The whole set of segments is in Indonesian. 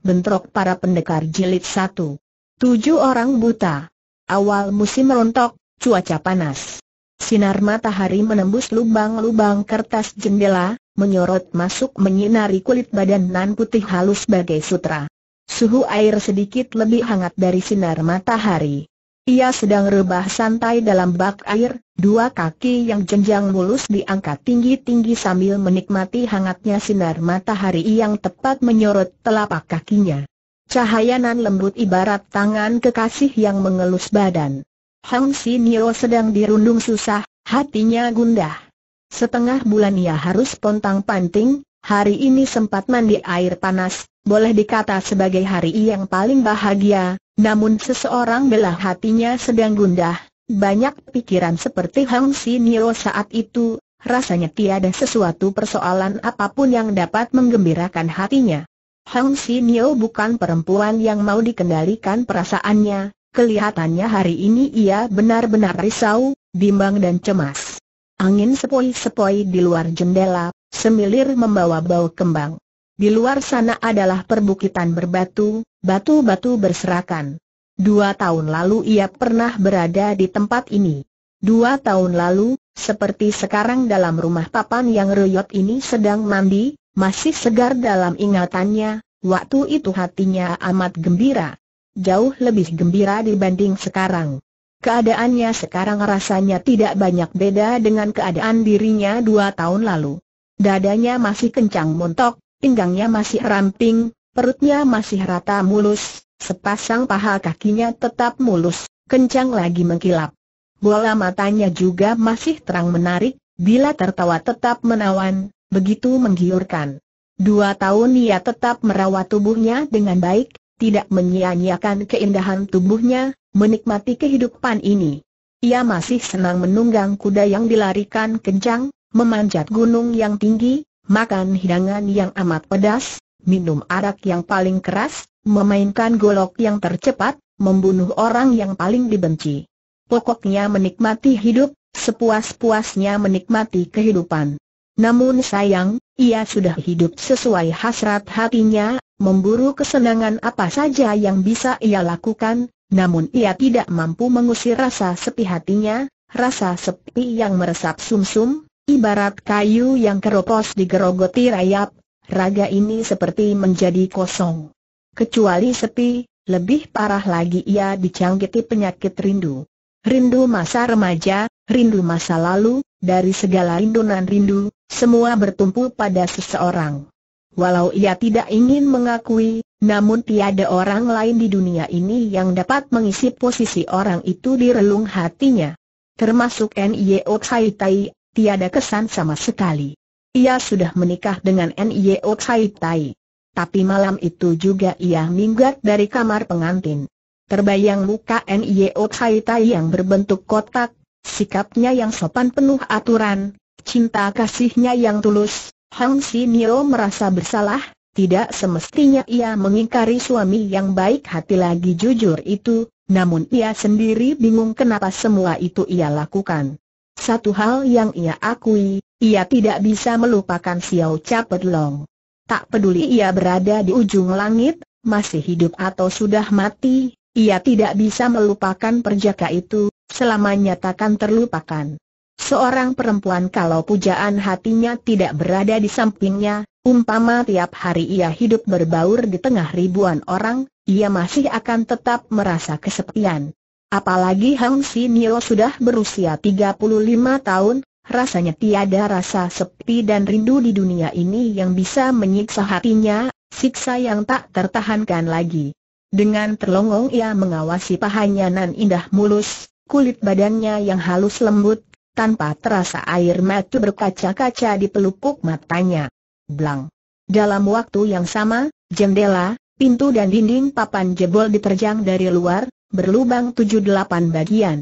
bentrok para pendekar jilid satu. Tujuh orang buta. Awal musim rontok, cuaca panas. Sinar matahari menembus lubang-lubang kertas jendela, menyorot masuk menyinari kulit badan nan putih halus bagai sutra. Suhu air sedikit lebih hangat dari sinar matahari. Ia sedang rebah santai dalam bak air, dua kaki yang jenjang mulus diangkat tinggi-tinggi sambil menikmati hangatnya sinar matahari yang tepat menyorot telapak kakinya. Cahayanan lembut ibarat tangan kekasih yang mengelus badan. Hang Nio sedang dirundung susah, hatinya gundah. Setengah bulan ia harus pontang-panting, hari ini sempat mandi air panas, boleh dikata sebagai hari yang paling bahagia, namun seseorang belah hatinya sedang gundah, banyak pikiran seperti Hang Nio saat itu, rasanya tiada sesuatu persoalan apapun yang dapat menggembirakan hatinya. Hang Nio bukan perempuan yang mau dikendalikan perasaannya, kelihatannya hari ini ia benar-benar risau, bimbang dan cemas. Angin sepoi-sepoi di luar jendela, semilir membawa bau kembang. Di luar sana adalah perbukitan berbatu, batu-batu berserakan. Dua tahun lalu ia pernah berada di tempat ini. Dua tahun lalu, seperti sekarang dalam rumah papan yang reyot ini sedang mandi, masih segar dalam ingatannya, waktu itu hatinya amat gembira. Jauh lebih gembira dibanding sekarang. Keadaannya sekarang rasanya tidak banyak beda dengan keadaan dirinya dua tahun lalu. Dadanya masih kencang montok, pinggangnya masih ramping, perutnya masih rata mulus, sepasang paha kakinya tetap mulus, kencang lagi mengkilap. Bola matanya juga masih terang menarik, bila tertawa tetap menawan, begitu menggiurkan. Dua tahun ia tetap merawat tubuhnya dengan baik, tidak menyia-nyiakan keindahan tubuhnya, menikmati kehidupan ini. Ia masih senang menunggang kuda yang dilarikan kencang, memanjat gunung yang tinggi, makan hidangan yang amat pedas, minum arak yang paling keras, memainkan golok yang tercepat, membunuh orang yang paling dibenci. Pokoknya menikmati hidup, sepuas-puasnya menikmati kehidupan. Namun sayang, ia sudah hidup sesuai hasrat hatinya, memburu kesenangan apa saja yang bisa ia lakukan, namun ia tidak mampu mengusir rasa sepi hatinya, rasa sepi yang meresap sumsum, -sum, Ibarat kayu yang keropos digerogoti rayap, raga ini seperti menjadi kosong. Kecuali sepi, lebih parah lagi ia dicangkiti penyakit rindu. Rindu masa remaja, rindu masa lalu, dari segala rindu nan rindu, semua bertumpu pada seseorang. Walau ia tidak ingin mengakui, namun tiada orang lain di dunia ini yang dapat mengisi posisi orang itu di relung hatinya. Termasuk Nio Tsai tiada kesan sama sekali. Ia sudah menikah dengan N.I.O. Tsai Tai. Tapi malam itu juga ia minggat dari kamar pengantin. Terbayang muka N.I.O. Tsai Tai yang berbentuk kotak, sikapnya yang sopan penuh aturan, cinta kasihnya yang tulus, Hang Nio merasa bersalah, tidak semestinya ia mengingkari suami yang baik hati lagi jujur itu, namun ia sendiri bingung kenapa semua itu ia lakukan. Satu hal yang ia akui, ia tidak bisa melupakan Xiao Capet Long. Tak peduli ia berada di ujung langit, masih hidup atau sudah mati, ia tidak bisa melupakan perjaka itu, selamanya takkan terlupakan. Seorang perempuan kalau pujaan hatinya tidak berada di sampingnya, umpama tiap hari ia hidup berbaur di tengah ribuan orang, ia masih akan tetap merasa kesepian. Apalagi Hang Si Nio sudah berusia 35 tahun, rasanya tiada rasa sepi dan rindu di dunia ini yang bisa menyiksa hatinya, siksa yang tak tertahankan lagi. Dengan terlongong ia mengawasi pahanya nan indah mulus, kulit badannya yang halus lembut, tanpa terasa air mata berkaca-kaca di pelupuk matanya. Blang. Dalam waktu yang sama, jendela, pintu dan dinding papan jebol diterjang dari luar, berlubang tujuh delapan bagian.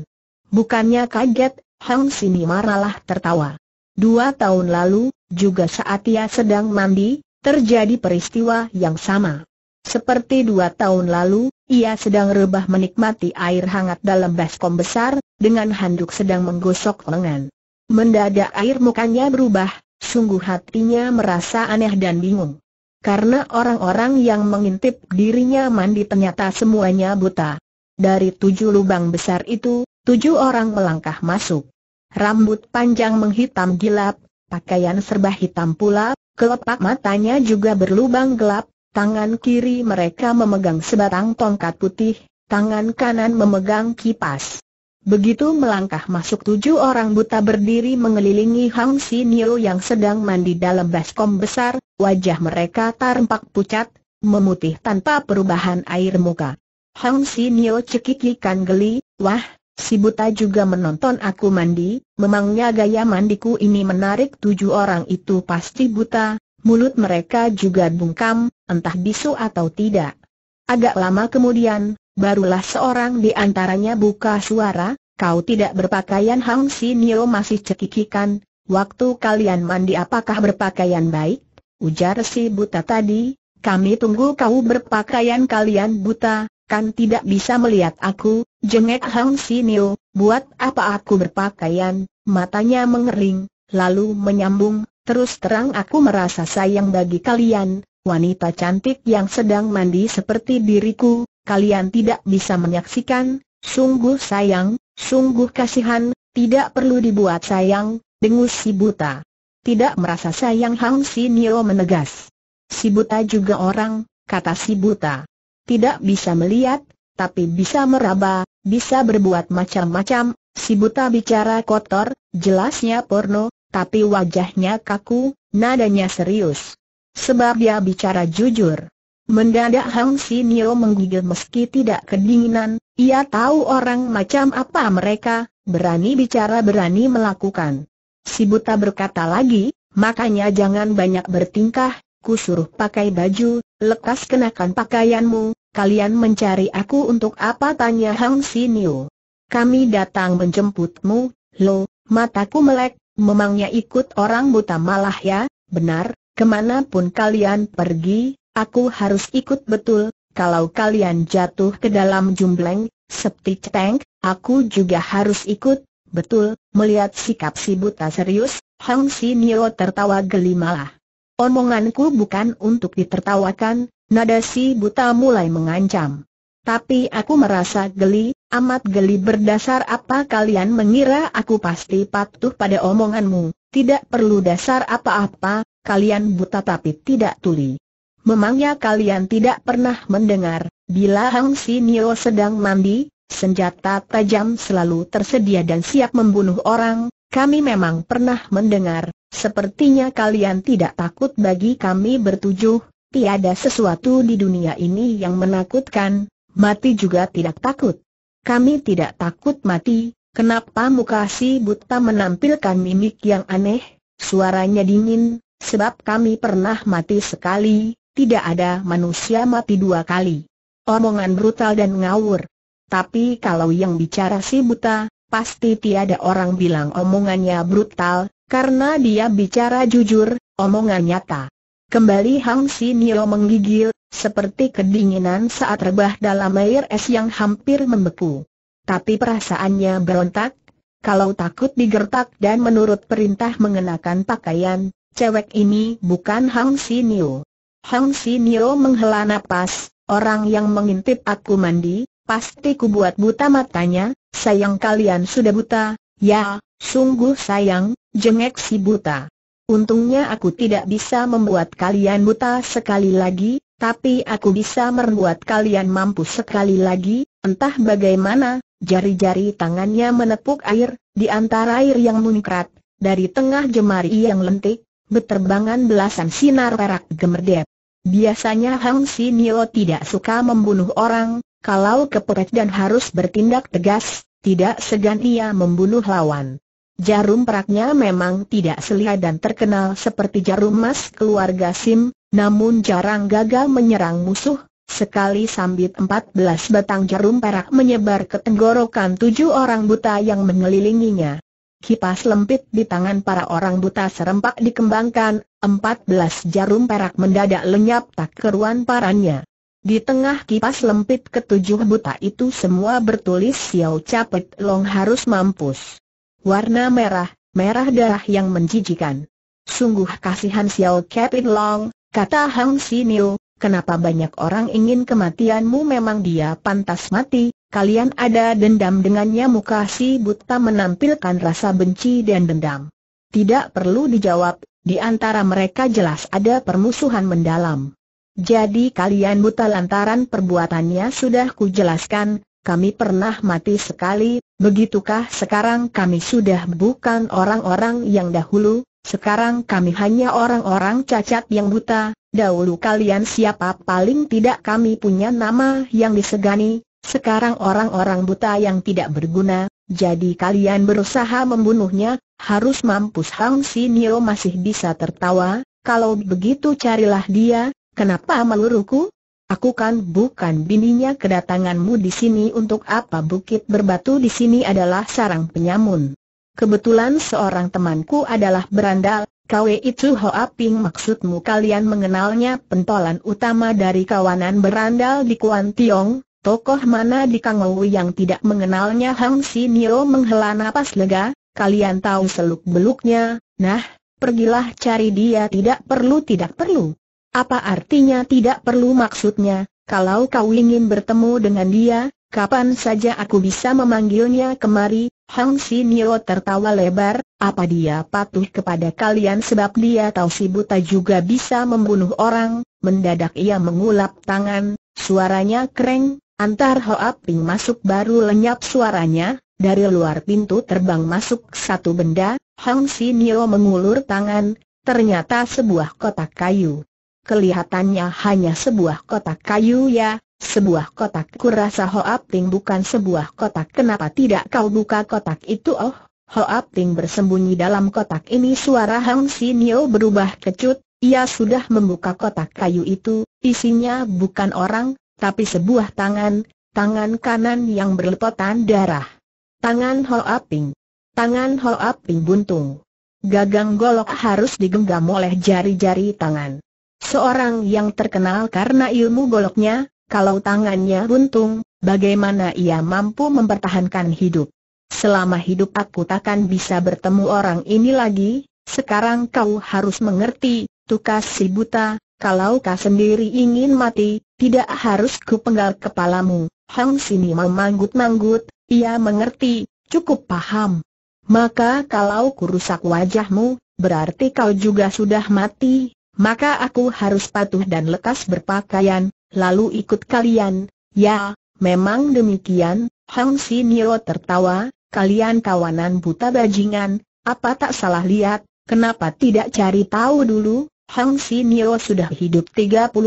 Bukannya kaget, Hang Sini marahlah tertawa. Dua tahun lalu, juga saat ia sedang mandi, terjadi peristiwa yang sama. Seperti dua tahun lalu, ia sedang rebah menikmati air hangat dalam baskom besar, dengan handuk sedang menggosok lengan. Mendadak air mukanya berubah, sungguh hatinya merasa aneh dan bingung. Karena orang-orang yang mengintip dirinya mandi ternyata semuanya buta. Dari tujuh lubang besar itu, tujuh orang melangkah masuk. Rambut panjang menghitam gelap, pakaian serba hitam pula, kelopak matanya juga berlubang gelap, tangan kiri mereka memegang sebatang tongkat putih, tangan kanan memegang kipas. Begitu melangkah masuk tujuh orang buta berdiri mengelilingi Hang Niu yang sedang mandi dalam baskom besar, wajah mereka tampak pucat, memutih tanpa perubahan air muka. Hong Sinio cekikikan geli, wah, si buta juga menonton aku mandi, memangnya gaya mandiku ini menarik tujuh orang itu pasti buta, mulut mereka juga bungkam, entah bisu atau tidak. Agak lama kemudian, barulah seorang di antaranya buka suara, kau tidak berpakaian Hang Sinio masih cekikikan, waktu kalian mandi apakah berpakaian baik? Ujar si buta tadi, kami tunggu kau berpakaian kalian buta, kan tidak bisa melihat aku, jengek Hang Sinio, buat apa aku berpakaian, matanya mengering, lalu menyambung, terus terang aku merasa sayang bagi kalian, wanita cantik yang sedang mandi seperti diriku, kalian tidak bisa menyaksikan, sungguh sayang, sungguh kasihan, tidak perlu dibuat sayang, dengus si buta. Tidak merasa sayang Hang Sinio menegas. Si buta juga orang, kata si buta tidak bisa melihat, tapi bisa meraba, bisa berbuat macam-macam, si buta bicara kotor, jelasnya porno, tapi wajahnya kaku, nadanya serius. Sebab dia bicara jujur. Mendadak Hang Nio menggigil meski tidak kedinginan, ia tahu orang macam apa mereka, berani bicara berani melakukan. Si buta berkata lagi, makanya jangan banyak bertingkah, Ku suruh pakai baju, lekas kenakan pakaianmu, Kalian mencari aku untuk apa? Tanya Hang Sinio. Kami datang menjemputmu, lo, mataku melek, memangnya ikut orang buta malah ya, benar, kemanapun kalian pergi, aku harus ikut betul, kalau kalian jatuh ke dalam jumbleng, septic tank, aku juga harus ikut, betul, melihat sikap si buta serius, Hang Sinio tertawa geli malah. Omonganku bukan untuk ditertawakan, Nada si buta mulai mengancam. Tapi aku merasa geli, amat geli berdasar apa kalian mengira aku pasti patuh pada omonganmu, tidak perlu dasar apa-apa, kalian buta tapi tidak tuli. Memangnya kalian tidak pernah mendengar, bila Hang Si Nio sedang mandi, senjata tajam selalu tersedia dan siap membunuh orang, kami memang pernah mendengar, sepertinya kalian tidak takut bagi kami bertujuh, tiada sesuatu di dunia ini yang menakutkan, mati juga tidak takut. Kami tidak takut mati, kenapa muka si buta menampilkan mimik yang aneh, suaranya dingin, sebab kami pernah mati sekali, tidak ada manusia mati dua kali. Omongan brutal dan ngawur. Tapi kalau yang bicara si buta, pasti tiada orang bilang omongannya brutal, karena dia bicara jujur, omongan nyata. Kembali Hang Si Nio menggigil, seperti kedinginan saat rebah dalam air es yang hampir membeku. Tapi perasaannya berontak, kalau takut digertak dan menurut perintah mengenakan pakaian, cewek ini bukan Hang Si Nio. Hang Si Nio menghela napas, orang yang mengintip aku mandi, pasti ku buat buta matanya, sayang kalian sudah buta, ya, sungguh sayang, jengek si buta. Untungnya aku tidak bisa membuat kalian buta sekali lagi, tapi aku bisa membuat kalian mampu sekali lagi, entah bagaimana, jari-jari tangannya menepuk air, di antara air yang muncrat, dari tengah jemari yang lentik, beterbangan belasan sinar perak gemerdep. Biasanya Hang Si Nio tidak suka membunuh orang, kalau kepepet dan harus bertindak tegas, tidak segan ia membunuh lawan. Jarum peraknya memang tidak selia dan terkenal seperti jarum emas keluarga Sim, namun jarang gagal menyerang musuh. Sekali sambit 14 batang jarum perak menyebar ke tenggorokan tujuh orang buta yang mengelilinginya. Kipas lempit di tangan para orang buta serempak dikembangkan, Empat belas jarum perak mendadak lenyap tak keruan parannya. Di tengah kipas lempit ketujuh buta itu semua bertulis Xiao Capet Long harus mampus warna merah, merah darah yang menjijikan. Sungguh kasihan Xiao Capit Long, kata Hang Sinil, kenapa banyak orang ingin kematianmu memang dia pantas mati, kalian ada dendam dengannya muka si buta menampilkan rasa benci dan dendam. Tidak perlu dijawab, di antara mereka jelas ada permusuhan mendalam. Jadi kalian buta lantaran perbuatannya sudah kujelaskan, kami pernah mati sekali, Begitukah sekarang kami sudah bukan orang-orang yang dahulu, sekarang kami hanya orang-orang cacat yang buta, dahulu kalian siapa paling tidak kami punya nama yang disegani, sekarang orang-orang buta yang tidak berguna, jadi kalian berusaha membunuhnya, harus mampus Hang Si Nio masih bisa tertawa, kalau begitu carilah dia, kenapa meluruhku? Aku kan bukan bininya kedatanganmu di sini untuk apa bukit berbatu di sini adalah sarang penyamun. Kebetulan seorang temanku adalah berandal, Kwe itu Hoa Ping maksudmu kalian mengenalnya pentolan utama dari kawanan berandal di Kuan Tiong, tokoh mana di Kangowu yang tidak mengenalnya Hang Si Nio menghela napas lega, kalian tahu seluk-beluknya, nah, pergilah cari dia tidak perlu tidak perlu. Apa artinya tidak perlu maksudnya, kalau kau ingin bertemu dengan dia, kapan saja aku bisa memanggilnya kemari, Hang Nio tertawa lebar, apa dia patuh kepada kalian sebab dia tahu si buta juga bisa membunuh orang, mendadak ia mengulap tangan, suaranya kereng, antar Hoa Ping masuk baru lenyap suaranya, dari luar pintu terbang masuk satu benda, Hang Nio mengulur tangan, ternyata sebuah kotak kayu kelihatannya hanya sebuah kotak kayu ya, sebuah kotak kurasa Hoa Ping bukan sebuah kotak kenapa tidak kau buka kotak itu oh? Hoa Ping bersembunyi dalam kotak ini suara Hang Sinio berubah kecut, ia sudah membuka kotak kayu itu, isinya bukan orang, tapi sebuah tangan, tangan kanan yang berlepotan darah. Tangan Hoa Ping. Tangan Hoa Ping buntung. Gagang golok harus digenggam oleh jari-jari tangan. Seorang yang terkenal karena ilmu goloknya, kalau tangannya buntung, bagaimana ia mampu mempertahankan hidup? Selama hidup aku takkan bisa bertemu orang ini lagi, sekarang kau harus mengerti, tukas si buta, kalau kau sendiri ingin mati, tidak harus ku penggal kepalamu. Hang Sini memanggut-manggut, ia mengerti, cukup paham. Maka kalau ku rusak wajahmu, berarti kau juga sudah mati, maka aku harus patuh dan lekas berpakaian, lalu ikut kalian. Ya, memang demikian, Hang Niro tertawa, kalian kawanan buta bajingan, apa tak salah lihat, kenapa tidak cari tahu dulu, Hang Niro sudah hidup 35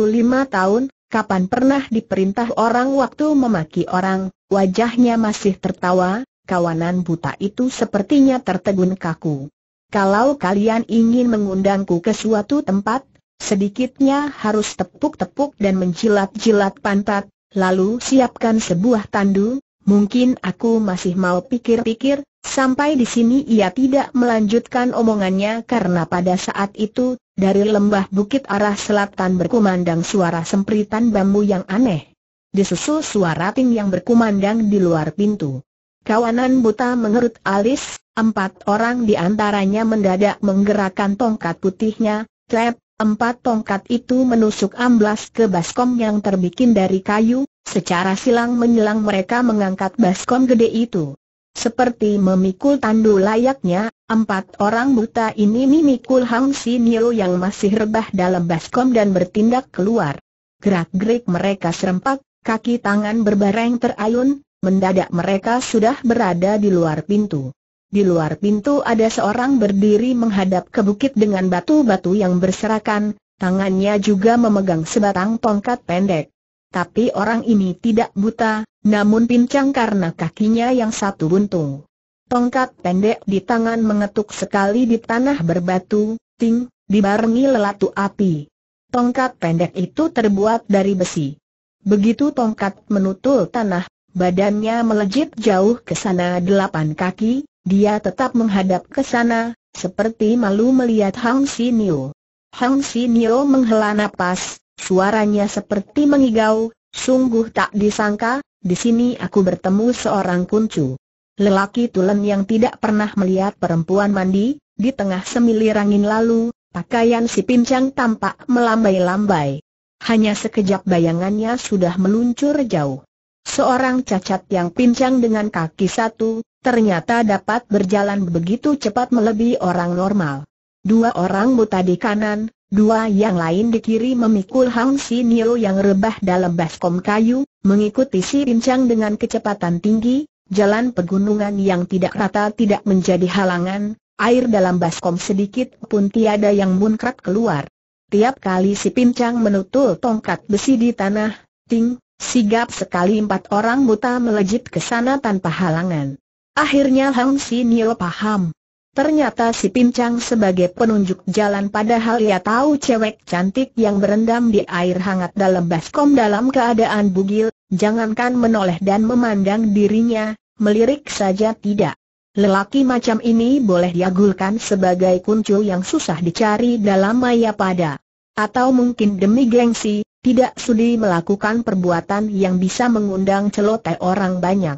tahun, kapan pernah diperintah orang waktu memaki orang, wajahnya masih tertawa, kawanan buta itu sepertinya tertegun kaku. Kalau kalian ingin mengundangku ke suatu tempat, sedikitnya harus tepuk-tepuk dan menjilat-jilat pantat, lalu siapkan sebuah tandu, mungkin aku masih mau pikir-pikir, sampai di sini ia tidak melanjutkan omongannya karena pada saat itu, dari lembah bukit arah selatan berkumandang suara sempritan bambu yang aneh. Disusul suara ting yang berkumandang di luar pintu. Kawanan buta mengerut alis, empat orang di antaranya mendadak menggerakkan tongkat putihnya, klep, empat tongkat itu menusuk amblas ke baskom yang terbikin dari kayu, secara silang menyelang mereka mengangkat baskom gede itu. Seperti memikul tandu layaknya, empat orang buta ini memikul Hang Sinio yang masih rebah dalam baskom dan bertindak keluar. Gerak-gerik mereka serempak, kaki tangan berbareng terayun, mendadak mereka sudah berada di luar pintu. Di luar pintu ada seorang berdiri menghadap ke bukit dengan batu-batu yang berserakan, tangannya juga memegang sebatang tongkat pendek. Tapi orang ini tidak buta, namun pincang karena kakinya yang satu buntung. Tongkat pendek di tangan mengetuk sekali di tanah berbatu, ting, dibarengi lelatu api. Tongkat pendek itu terbuat dari besi. Begitu tongkat menutul tanah, Badannya melejit jauh ke sana delapan kaki, dia tetap menghadap ke sana, seperti malu melihat Hang Sinio. Hang Sinio menghela nafas, suaranya seperti mengigau, sungguh tak disangka, di sini aku bertemu seorang kuncu. Lelaki tulen yang tidak pernah melihat perempuan mandi, di tengah semilir angin lalu, pakaian si pincang tampak melambai-lambai. Hanya sekejap bayangannya sudah meluncur jauh. Seorang cacat yang pincang dengan kaki satu, ternyata dapat berjalan begitu cepat melebihi orang normal. Dua orang buta di kanan, dua yang lain di kiri memikul Hang Si Nio yang rebah dalam baskom kayu, mengikuti si pincang dengan kecepatan tinggi, jalan pegunungan yang tidak rata tidak menjadi halangan, air dalam baskom sedikit pun tiada yang munkrat keluar. Tiap kali si pincang menutul tongkat besi di tanah, ting, Sigap sekali empat orang buta melejit ke sana tanpa halangan. Akhirnya Hang Si Sinio paham. Ternyata si pincang sebagai penunjuk jalan padahal ia tahu cewek cantik yang berendam di air hangat dalam baskom dalam keadaan bugil, jangankan menoleh dan memandang dirinya, melirik saja tidak. Lelaki macam ini boleh diagulkan sebagai kuncu yang susah dicari dalam maya pada. Atau mungkin demi gengsi, tidak sudi melakukan perbuatan yang bisa mengundang celoteh orang banyak.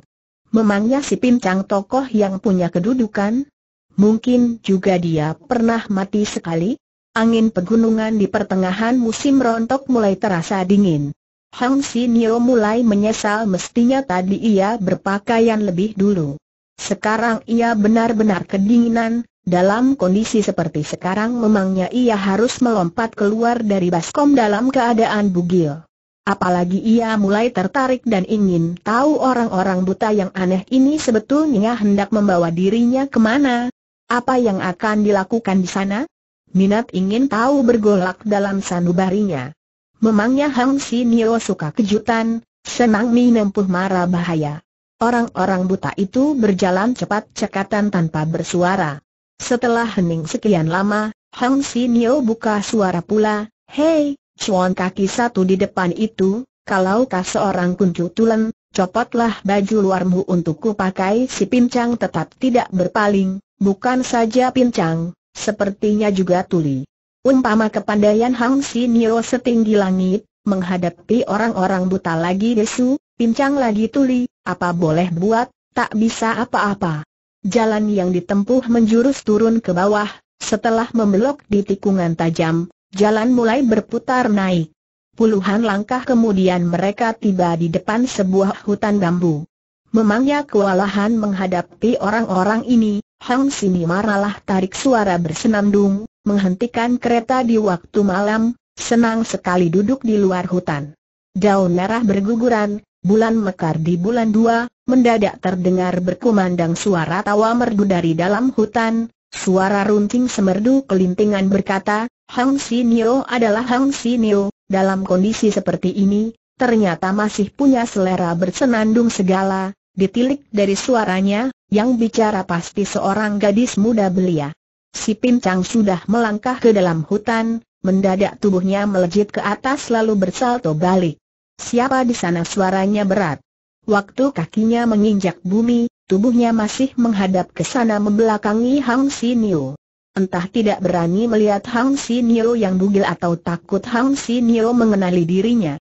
Memangnya si pincang tokoh yang punya kedudukan? Mungkin juga dia pernah mati sekali? Angin pegunungan di pertengahan musim rontok mulai terasa dingin. Hang Si Nio mulai menyesal mestinya tadi ia berpakaian lebih dulu. Sekarang ia benar-benar kedinginan, dalam kondisi seperti sekarang memangnya ia harus melompat keluar dari baskom dalam keadaan bugil. Apalagi ia mulai tertarik dan ingin tahu orang-orang buta yang aneh ini sebetulnya hendak membawa dirinya kemana. Apa yang akan dilakukan di sana? Minat ingin tahu bergolak dalam sanubarinya. Memangnya Hang Si Nio suka kejutan, senang menempuh mara bahaya. Orang-orang buta itu berjalan cepat cekatan tanpa bersuara. Setelah hening sekian lama, Hang Nio buka suara pula, Hei, cuan kaki satu di depan itu, kalau kau seorang kuncu tulen, copotlah baju luarmu untukku pakai si pincang tetap tidak berpaling, bukan saja pincang, sepertinya juga tuli. Umpama kepandaian Hang Nio setinggi langit, menghadapi orang-orang buta lagi desu, pincang lagi tuli, apa boleh buat, tak bisa apa-apa. Jalan yang ditempuh menjurus turun ke bawah, setelah membelok di tikungan tajam, jalan mulai berputar naik. Puluhan langkah kemudian mereka tiba di depan sebuah hutan bambu. Memangnya kewalahan menghadapi orang-orang ini, Hang Sini maralah tarik suara bersenandung, menghentikan kereta di waktu malam, senang sekali duduk di luar hutan. Daun merah berguguran, bulan mekar di bulan dua, mendadak terdengar berkumandang suara tawa merdu dari dalam hutan, suara runcing semerdu kelintingan berkata, Hang Nio adalah Hang Nio, dalam kondisi seperti ini, ternyata masih punya selera bersenandung segala, ditilik dari suaranya, yang bicara pasti seorang gadis muda belia. Si pincang sudah melangkah ke dalam hutan, mendadak tubuhnya melejit ke atas lalu bersalto balik. Siapa di sana suaranya berat? Waktu kakinya menginjak bumi, tubuhnya masih menghadap ke sana membelakangi Hang Niu. Entah tidak berani melihat Hang Niu yang bugil atau takut Hang Niu mengenali dirinya.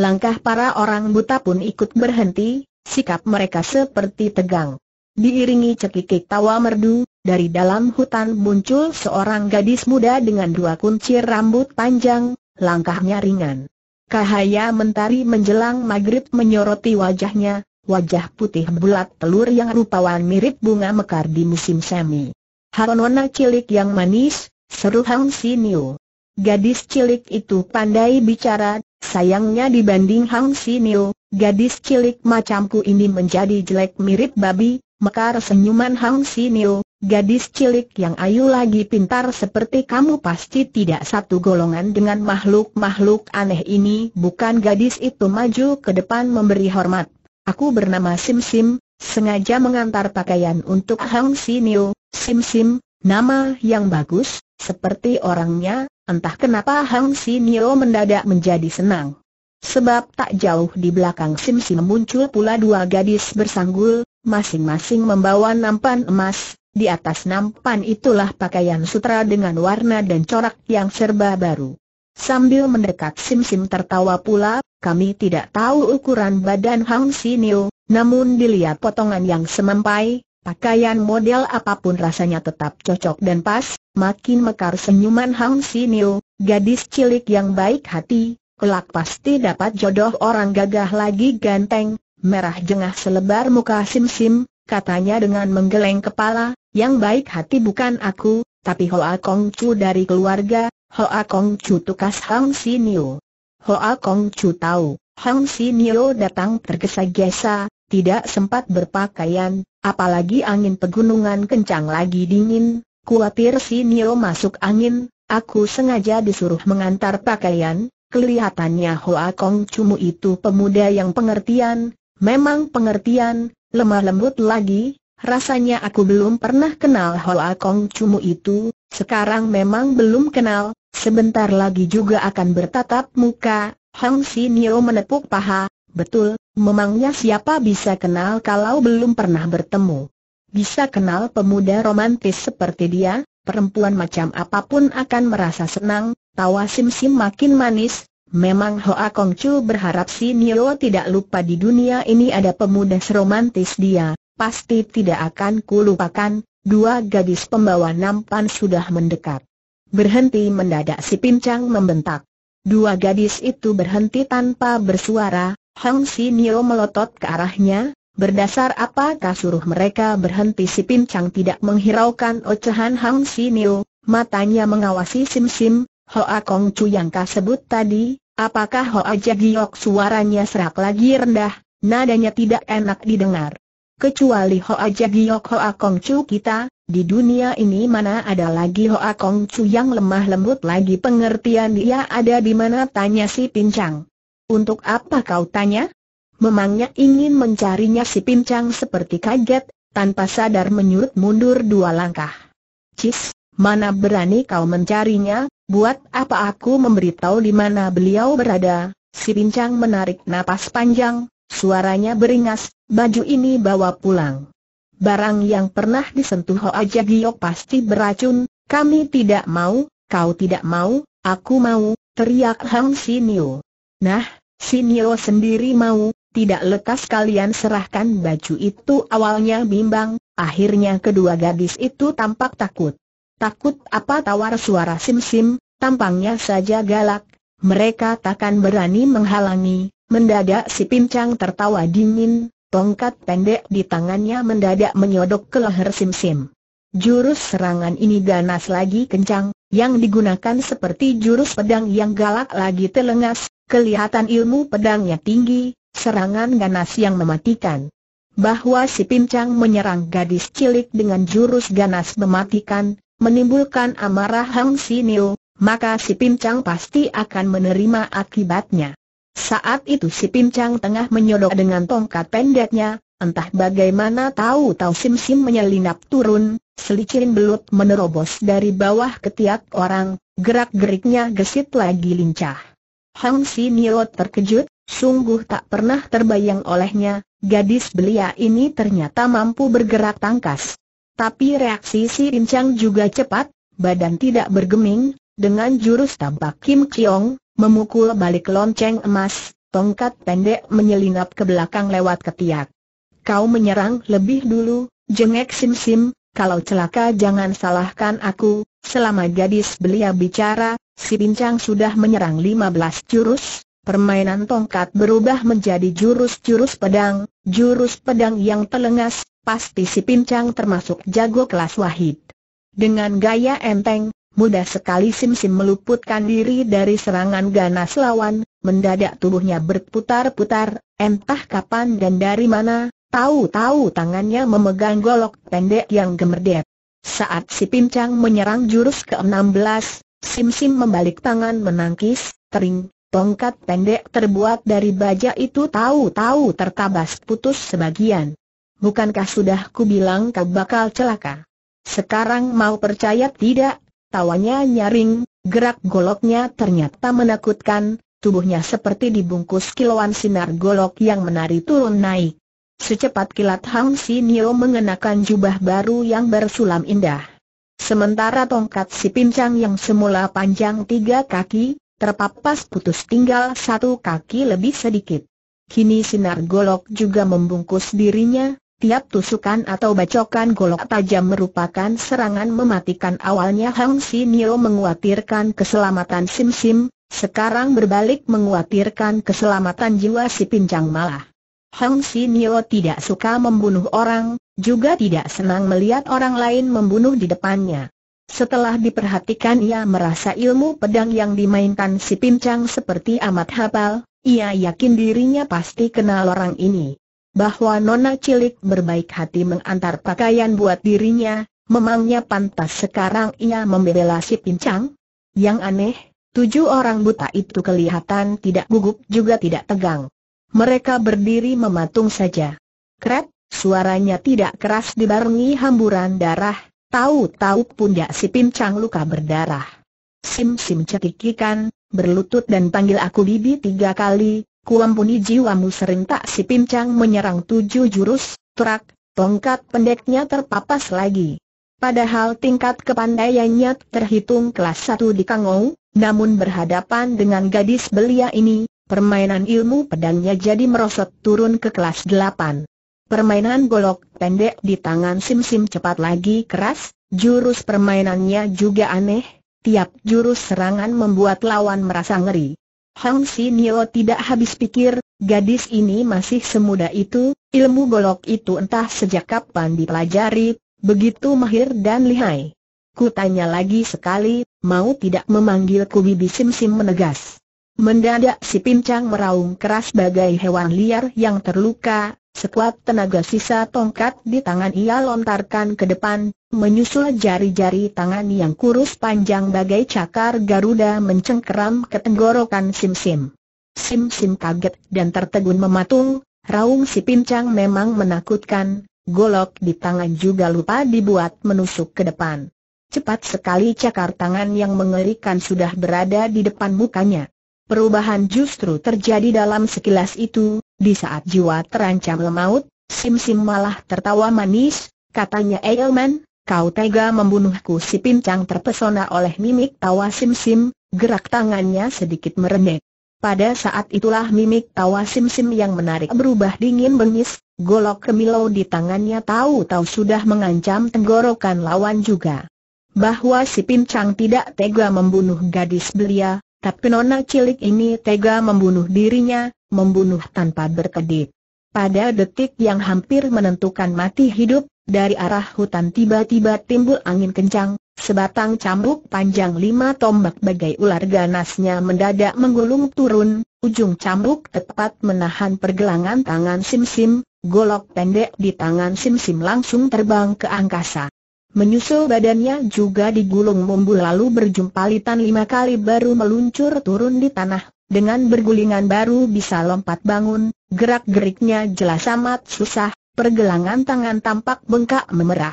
Langkah para orang buta pun ikut berhenti, sikap mereka seperti tegang. Diiringi cekikik tawa merdu, dari dalam hutan muncul seorang gadis muda dengan dua kuncir rambut panjang, langkahnya ringan. Cahaya mentari menjelang maghrib menyoroti wajahnya, wajah putih bulat telur yang rupawan mirip bunga mekar di musim semi. Haronona cilik yang manis, seru Hang Sinio. Gadis cilik itu pandai bicara, sayangnya dibanding Hang Sinio, gadis cilik macamku ini menjadi jelek mirip babi, mekar senyuman Hang Sinio, Gadis cilik yang ayu lagi pintar seperti kamu pasti tidak satu golongan dengan makhluk-makhluk aneh ini Bukan gadis itu maju ke depan memberi hormat Aku bernama Sim Sim, sengaja mengantar pakaian untuk Hang Siniu. Sim Sim, nama yang bagus, seperti orangnya Entah kenapa Hang Niu mendadak menjadi senang Sebab tak jauh di belakang Sim Sim muncul pula dua gadis bersanggul Masing-masing membawa nampan emas di atas nampan itulah pakaian sutra dengan warna dan corak yang serba baru. Sambil mendekat Sim Sim tertawa pula, kami tidak tahu ukuran badan Hang Sinio, namun dilihat potongan yang semampai, pakaian model apapun rasanya tetap cocok dan pas, makin mekar senyuman Hang Sinio, gadis cilik yang baik hati, kelak pasti dapat jodoh orang gagah lagi ganteng, merah jengah selebar muka Sim Sim, katanya dengan menggeleng kepala, yang baik hati bukan aku, tapi Hoa Kong Chu dari keluarga, Hoa Kong Chu tukas Hang Sinio. Hoa Kong Chu tahu, Hang Sinio datang tergesa-gesa, tidak sempat berpakaian, apalagi angin pegunungan kencang lagi dingin, kuatir Sinio masuk angin, aku sengaja disuruh mengantar pakaian, kelihatannya Hoa Kong Chu itu pemuda yang pengertian, memang pengertian, lemah lembut lagi, rasanya aku belum pernah kenal Hoa Kong Cumu itu, sekarang memang belum kenal, sebentar lagi juga akan bertatap muka, Hang Sinio menepuk paha, betul, memangnya siapa bisa kenal kalau belum pernah bertemu. Bisa kenal pemuda romantis seperti dia, perempuan macam apapun akan merasa senang, tawa Sim-Sim makin manis, memang Hoa Kong Chu berharap Sinio tidak lupa di dunia ini ada pemuda seromantis dia, pasti tidak akan kulupakan, dua gadis pembawa nampan sudah mendekat. Berhenti mendadak si pincang membentak. Dua gadis itu berhenti tanpa bersuara, Hang Nio melotot ke arahnya, berdasar apakah suruh mereka berhenti si pincang tidak menghiraukan ocehan Hang Nio, matanya mengawasi Sim Sim, Hoa Kong Chu yang kau tadi, apakah Hoa Jagiok suaranya serak lagi rendah, nadanya tidak enak didengar kecuali ho Hoa Jagiok Hoa Kong Chu kita, di dunia ini mana ada lagi Hoa Kong Chu yang lemah lembut lagi pengertian dia ada di mana tanya si Pincang. Untuk apa kau tanya? Memangnya ingin mencarinya si Pincang seperti kaget, tanpa sadar menyurut mundur dua langkah. Cis, mana berani kau mencarinya, buat apa aku memberitahu di mana beliau berada? Si Pincang menarik napas panjang, Suaranya beringas, baju ini bawa pulang. Barang yang pernah disentuh Hoa Jagiok pasti beracun, kami tidak mau, kau tidak mau, aku mau, teriak Hang Sinio. Nah, Sinio sendiri mau, tidak lekas kalian serahkan baju itu awalnya bimbang, akhirnya kedua gadis itu tampak takut. Takut apa tawar suara Sim Sim, tampangnya saja galak, mereka takkan berani menghalangi, Mendadak si pincang tertawa dingin, tongkat pendek di tangannya mendadak menyodok ke leher Simsim. Jurus serangan ini ganas lagi kencang, yang digunakan seperti jurus pedang yang galak lagi telengas, kelihatan ilmu pedangnya tinggi, serangan ganas yang mematikan. Bahwa si pincang menyerang gadis cilik dengan jurus ganas mematikan, menimbulkan amarah Hang Sinio, maka si pincang pasti akan menerima akibatnya. Saat itu si pincang tengah menyodok dengan tongkat pendeknya, entah bagaimana tahu-tahu Sim-Sim menyelinap turun, selicin belut menerobos dari bawah ketiak orang, gerak-geriknya gesit lagi lincah. Hang Si Nio terkejut, sungguh tak pernah terbayang olehnya, gadis belia ini ternyata mampu bergerak tangkas. Tapi reaksi si pincang juga cepat, badan tidak bergeming, dengan jurus tampak Kim Chiong, Memukul balik lonceng emas, tongkat pendek menyelinap ke belakang lewat ketiak. Kau menyerang lebih dulu, jengek Sim Sim, kalau celaka jangan salahkan aku, selama gadis belia bicara, si pincang sudah menyerang 15 jurus, permainan tongkat berubah menjadi jurus-jurus pedang, jurus pedang yang telengas, pasti si pincang termasuk jago kelas wahid. Dengan gaya enteng, Mudah sekali Sim Sim meluputkan diri dari serangan ganas lawan, mendadak tubuhnya berputar-putar, entah kapan dan dari mana, tahu-tahu tangannya memegang golok pendek yang gemerdek. Saat si pincang menyerang jurus ke-16, Sim Sim membalik tangan menangkis, tering, tongkat pendek terbuat dari baja itu tahu-tahu tertabas putus sebagian. Bukankah sudah ku bilang kau bakal celaka? Sekarang mau percaya tidak, Tawanya nyaring, gerak goloknya ternyata menakutkan, tubuhnya seperti dibungkus kiloan sinar golok yang menari turun naik. Secepat kilat Hang Si Nio mengenakan jubah baru yang bersulam indah. Sementara tongkat si pincang yang semula panjang tiga kaki, terpapas putus tinggal satu kaki lebih sedikit. Kini sinar golok juga membungkus dirinya, Tiap tusukan atau bacokan golok tajam merupakan serangan mematikan awalnya Hang Si Nio menguatirkan keselamatan Sim Sim, sekarang berbalik menguatirkan keselamatan jiwa si pincang malah. Hang Si Nio tidak suka membunuh orang, juga tidak senang melihat orang lain membunuh di depannya. Setelah diperhatikan ia merasa ilmu pedang yang dimainkan si pincang seperti amat hafal, ia yakin dirinya pasti kenal orang ini bahwa Nona Cilik berbaik hati mengantar pakaian buat dirinya, memangnya pantas sekarang ia membela si pincang? Yang aneh, tujuh orang buta itu kelihatan tidak gugup juga tidak tegang. Mereka berdiri mematung saja. Kret, suaranya tidak keras dibarengi hamburan darah, tahu-tahu pundak si pincang luka berdarah. Sim-sim cekikikan, berlutut dan panggil aku bibi tiga kali, kuampuni jiwamu sering tak si pincang menyerang tujuh jurus, terak, tongkat pendeknya terpapas lagi. Padahal tingkat kepandaiannya terhitung kelas satu di Kangou, namun berhadapan dengan gadis belia ini, permainan ilmu pedangnya jadi merosot turun ke kelas delapan. Permainan golok pendek di tangan Sim-Sim cepat lagi keras, jurus permainannya juga aneh, tiap jurus serangan membuat lawan merasa ngeri. Hong Nio tidak habis pikir, gadis ini masih semuda itu, ilmu golok itu entah sejak kapan dipelajari, begitu mahir dan lihai. Ku tanya lagi sekali, mau tidak memanggilku Bibi Sim Sim menegas. Mendadak si pincang meraung keras bagai hewan liar yang terluka, Sekuat tenaga sisa tongkat di tangan ia lontarkan ke depan, menyusul jari-jari tangan yang kurus panjang bagai cakar Garuda mencengkeram ke tenggorokan Sim-Sim. Sim-Sim kaget dan tertegun mematung, raung si pincang memang menakutkan, golok di tangan juga lupa dibuat menusuk ke depan. Cepat sekali cakar tangan yang mengerikan sudah berada di depan mukanya. Perubahan justru terjadi dalam sekilas itu, di saat jiwa terancam maut, Sim Sim malah tertawa manis, katanya Eilman, kau tega membunuhku si pincang terpesona oleh mimik tawa Sim Sim, gerak tangannya sedikit merendek. Pada saat itulah mimik tawa Sim Sim yang menarik berubah dingin bengis, golok kemilau di tangannya tahu-tahu sudah mengancam tenggorokan lawan juga. Bahwa si pincang tidak tega membunuh gadis belia, tapi nona cilik ini tega membunuh dirinya, membunuh tanpa berkedip. Pada detik yang hampir menentukan mati hidup, dari arah hutan tiba-tiba timbul angin kencang, sebatang cambuk panjang lima tombak bagai ular ganasnya mendadak menggulung turun, ujung cambuk tepat menahan pergelangan tangan Simsim, golok pendek di tangan Simsim langsung terbang ke angkasa. Menyusul badannya juga digulung mumbul lalu berjumpalitan lima kali baru meluncur turun di tanah, dengan bergulingan baru bisa lompat bangun, gerak-geriknya jelas amat susah, pergelangan tangan tampak bengkak memerah.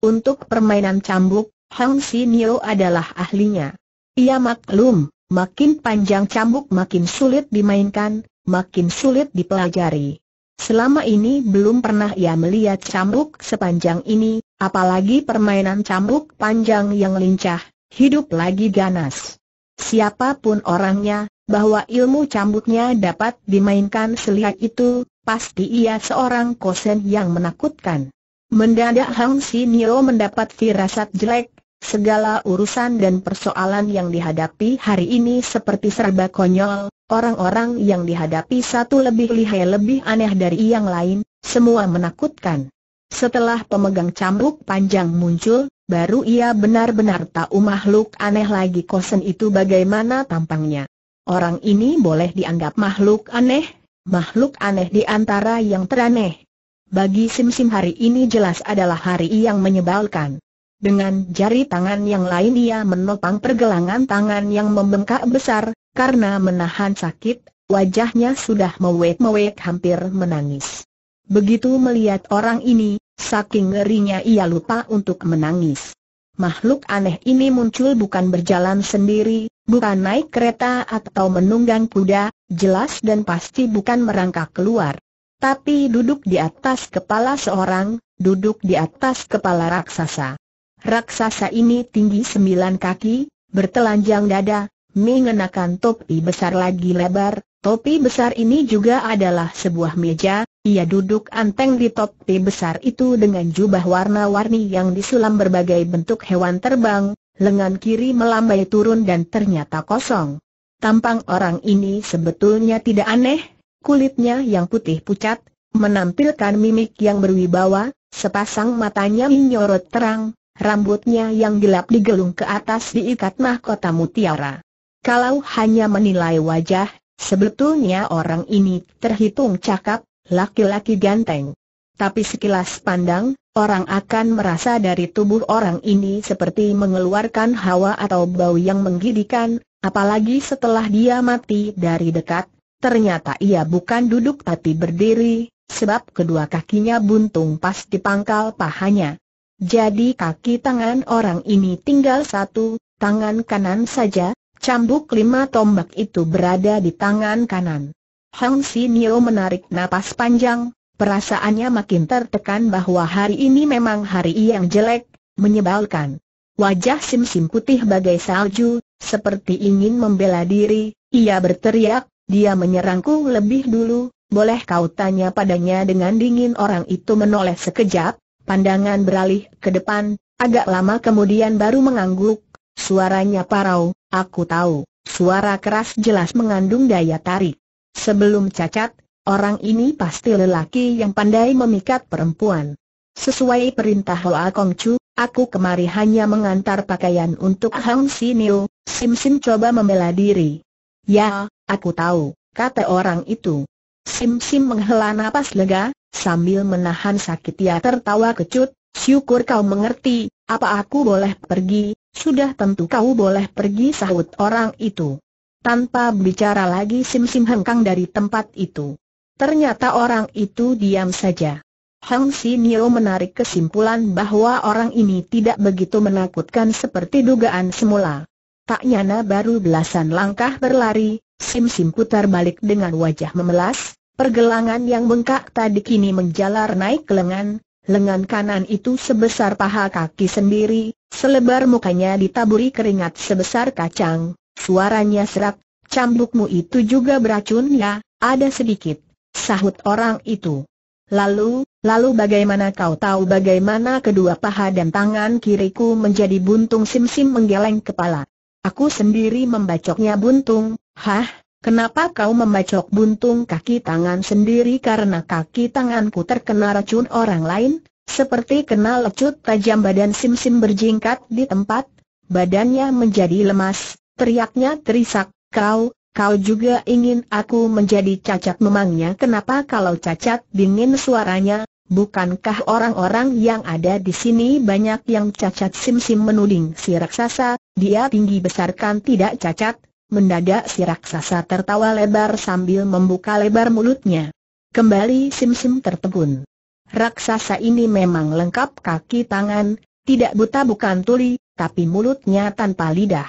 Untuk permainan cambuk, Hang Sinio adalah ahlinya. Ia maklum, makin panjang cambuk makin sulit dimainkan, makin sulit dipelajari. Selama ini belum pernah ia melihat cambuk sepanjang ini, apalagi permainan cambuk panjang yang lincah, hidup lagi ganas. Siapapun orangnya, bahwa ilmu cambuknya dapat dimainkan selihat itu, pasti ia seorang kosen yang menakutkan. Mendadak Hang Sinio mendapat firasat jelek, segala urusan dan persoalan yang dihadapi hari ini seperti serba konyol, orang-orang yang dihadapi satu lebih lihai lebih aneh dari yang lain, semua menakutkan. Setelah pemegang cambuk panjang muncul, baru ia benar-benar tahu makhluk aneh lagi kosen itu bagaimana tampangnya. Orang ini boleh dianggap makhluk aneh, makhluk aneh di antara yang teraneh. Bagi Simsim hari ini jelas adalah hari yang menyebalkan. Dengan jari tangan yang lain ia menopang pergelangan tangan yang membengkak besar, karena menahan sakit, wajahnya sudah mewek-mewek hampir menangis. Begitu melihat orang ini, saking ngerinya ia lupa untuk menangis. Makhluk aneh ini muncul bukan berjalan sendiri, bukan naik kereta atau menunggang kuda, jelas dan pasti bukan merangkak keluar. Tapi duduk di atas kepala seorang, duduk di atas kepala raksasa. Raksasa ini tinggi sembilan kaki, bertelanjang dada, mengenakan topi besar lagi lebar, topi besar ini juga adalah sebuah meja, ia duduk anteng di topi besar itu dengan jubah warna-warni yang disulam berbagai bentuk hewan terbang, lengan kiri melambai turun dan ternyata kosong. Tampang orang ini sebetulnya tidak aneh, kulitnya yang putih pucat, menampilkan mimik yang berwibawa, sepasang matanya menyorot terang, rambutnya yang gelap digelung ke atas diikat mahkota mutiara. Kalau hanya menilai wajah, sebetulnya orang ini terhitung cakap, laki-laki ganteng tapi sekilas pandang, orang akan merasa dari tubuh orang ini seperti mengeluarkan hawa atau bau yang menggidikan, apalagi setelah dia mati dari dekat, ternyata ia bukan duduk tapi berdiri, sebab kedua kakinya buntung pas di pangkal pahanya. Jadi kaki tangan orang ini tinggal satu, tangan kanan saja, cambuk lima tombak itu berada di tangan kanan. Hang Nio menarik napas panjang, Perasaannya makin tertekan bahwa hari ini memang hari yang jelek, menyebalkan. Wajah Sim Sim putih bagai salju, seperti ingin membela diri, ia berteriak, dia menyerangku lebih dulu, boleh kau tanya padanya dengan dingin orang itu menoleh sekejap, pandangan beralih ke depan, agak lama kemudian baru mengangguk, suaranya parau, aku tahu, suara keras jelas mengandung daya tarik. Sebelum cacat, Orang ini pasti lelaki yang pandai memikat perempuan. Sesuai perintah Hoa Kong Chu, aku kemari hanya mengantar pakaian untuk Hang Si Niu, Sim Sim coba membela diri. Ya, aku tahu, kata orang itu. Sim Sim menghela napas lega, sambil menahan sakit ia tertawa kecut, syukur kau mengerti, apa aku boleh pergi, sudah tentu kau boleh pergi sahut orang itu. Tanpa bicara lagi Sim Sim hengkang dari tempat itu. Ternyata orang itu diam saja. Hang Si Nio menarik kesimpulan bahwa orang ini tidak begitu menakutkan seperti dugaan semula. Tak nyana baru belasan langkah berlari, Sim Sim putar balik dengan wajah memelas, pergelangan yang bengkak tadi kini menjalar naik ke lengan, lengan kanan itu sebesar paha kaki sendiri, selebar mukanya ditaburi keringat sebesar kacang, suaranya serak, cambukmu itu juga beracun ya, ada sedikit Sahut orang itu. Lalu, lalu bagaimana kau tahu bagaimana kedua paha dan tangan kiriku menjadi buntung Simsim menggeleng kepala? Aku sendiri membacoknya buntung, hah? Kenapa kau membacok buntung kaki tangan sendiri karena kaki tanganku terkena racun orang lain? Seperti kena lecut tajam badan Simsim berjingkat di tempat, badannya menjadi lemas, teriaknya terisak, kau, Kau juga ingin aku menjadi cacat memangnya kenapa kalau cacat dingin suaranya, bukankah orang-orang yang ada di sini banyak yang cacat sim-sim menuding si raksasa, dia tinggi besarkan tidak cacat, mendadak si raksasa tertawa lebar sambil membuka lebar mulutnya. Kembali sim-sim tertegun. Raksasa ini memang lengkap kaki tangan, tidak buta bukan tuli, tapi mulutnya tanpa lidah.